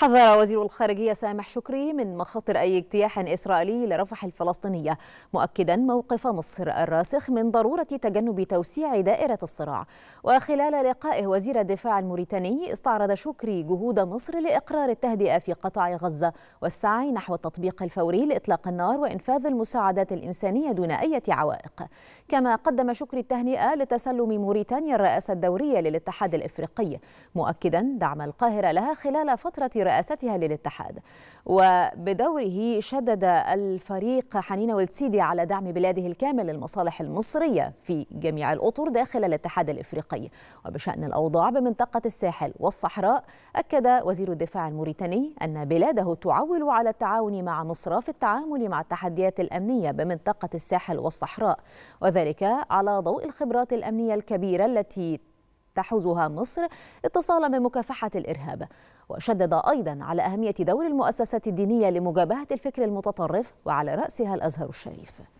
حذر وزير الخارجية سامح شكري من مخاطر أي اجتياح إسرائيلي لرفح الفلسطينية مؤكدا موقف مصر الراسخ من ضرورة تجنب توسيع دائرة الصراع وخلال لقائه وزير الدفاع الموريتاني استعرض شكري جهود مصر لإقرار التهدئة في قطاع غزة والسعي نحو التطبيق الفوري لإطلاق النار وإنفاذ المساعدات الإنسانية دون أي عوائق كما قدم شكري التهنئة لتسلم موريتانيا الرئاسة الدورية للاتحاد الإفريقي مؤكدا دعم القاهرة لها خلال فترة رئاستها للاتحاد وبدوره شدد الفريق حنين والتسيدي على دعم بلاده الكامل للمصالح المصرية في جميع الأطر داخل الاتحاد الإفريقي وبشأن الأوضاع بمنطقة الساحل والصحراء أكد وزير الدفاع الموريتاني أن بلاده تعول على التعاون مع مصر في التعامل مع التحديات الأمنية بمنطقة الساحل والصحراء وذلك على ضوء الخبرات الأمنية الكبيرة التي تحوزها مصر اتصالا بمكافحة الإرهاب وشدد أيضا على أهمية دور المؤسسات الدينية لمجابهة الفكر المتطرف وعلى رأسها الأزهر الشريف